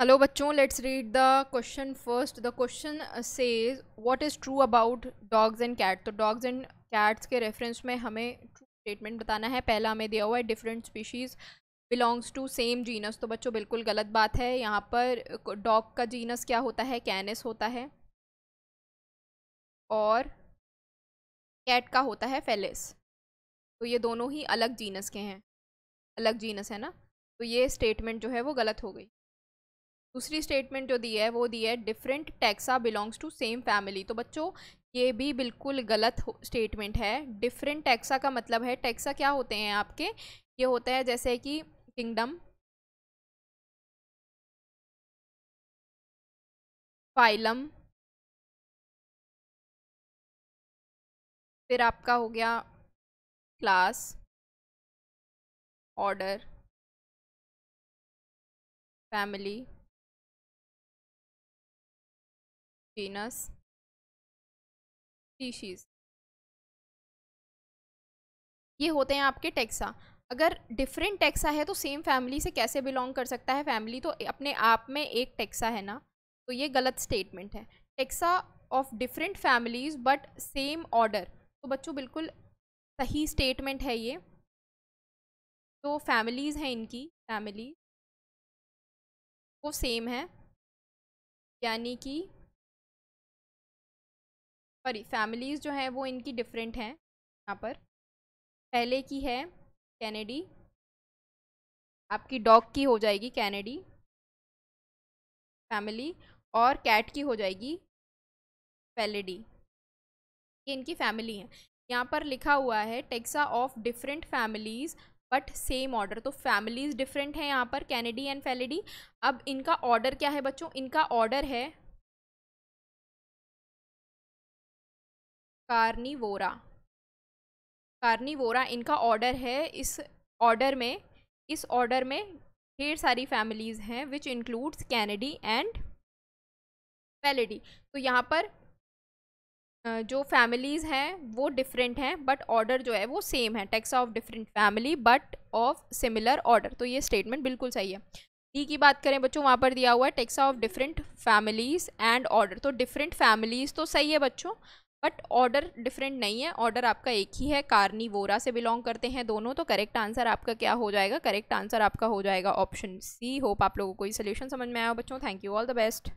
hello बच्चों let's read the question first the question says what is true about dogs and cat तो dogs and cats के reference में हमें true statement बताना है पहला हमें दिया हुआ है different species belongs to same genus तो बच्चों बिल्कुल गलत बात है यहाँ पर डॉग का जीनस क्या होता है कैनिस होता है और कैट का होता है फेलिस तो ये दोनों ही अलग जीनस के हैं अलग जीनस है ना तो ये स्टेटमेंट जो है वो गलत हो गई दूसरी स्टेटमेंट जो दी है वो दी है different taxa belongs to same family तो बच्चों ये भी बिल्कुल गलत स्टेटमेंट है डिफरेंट टैक्सा का मतलब है टैक्सा क्या होते हैं आपके ये होता है जैसे कि किंगडम फाइलम फिर आपका हो गया class order family genus species ये होते हैं आपके टैक्सा अगर डिफरेंट टैक्सा है तो सेम फैमिली से कैसे बिलोंग कर सकता है फैमिली तो अपने आप में एक टैक्सा है ना तो ये गलत स्टेटमेंट है taxa of different families but same order तो बच्चों बिल्कुल सही स्टेटमेंट है ये तो फैमिलीज़ हैं इनकी फैमिली वो सेम है यानी कि सॉरी फैमिलीज़ जो हैं वो इनकी डिफरेंट हैं यहाँ पर पहले की है कैनेडी आपकी डॉग की हो जाएगी कैनेडी फैमिली और कैट की हो जाएगी फेलेडी ये इनकी फैमिली है यहाँ पर लिखा हुआ है taxa of different families but same order तो फैमिलीज़ डिफरेंट हैं यहाँ पर कैनेडी एंड फेलेडी अब इनका ऑर्डर क्या है बच्चों इनका ऑर्डर है कार्निवोरा कार्निवोरा इनका ऑर्डर है इस ऑर्डर में इस ऑर्डर में ढेर सारी फैमिलीज़ हैं which includes canidae and felidae तो यहाँ पर जो फैमिलीज़ हैं वो डिफरेंट हैं बट ऑर्डर जो है वो सेम है taxa of different family but of similar order तो ये स्टेटमेंट बिल्कुल सही है डी की बात करें बच्चों वहाँ पर दिया हुआ है taxa of different families and order तो डिफरेंट फैमिलीज़ तो सही है बच्चों बट ऑर्डर डिफरेंट नहीं है ऑर्डर आपका एक ही है वोरा से बिलोंग करते हैं दोनों तो करेक्ट आंसर आपका क्या हो जाएगा करेक्ट आंसर आपका हो जाएगा ऑप्शन सी होप आप लोगों को ये सोल्यूशन समझ में आया हो बच्चों thank you all the best